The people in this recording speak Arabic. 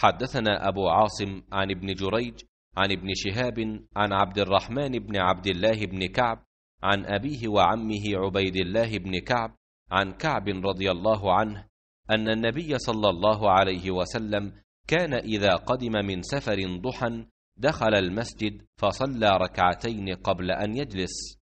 حدثنا أبو عاصم عن ابن جريج عن ابن شهاب عن عبد الرحمن بن عبد الله بن كعب عن أبيه وعمه عبيد الله بن كعب عن كعب رضي الله عنه أن النبي صلى الله عليه وسلم كان إذا قدم من سفر ضحى دخل المسجد فصلى ركعتين قبل أن يجلس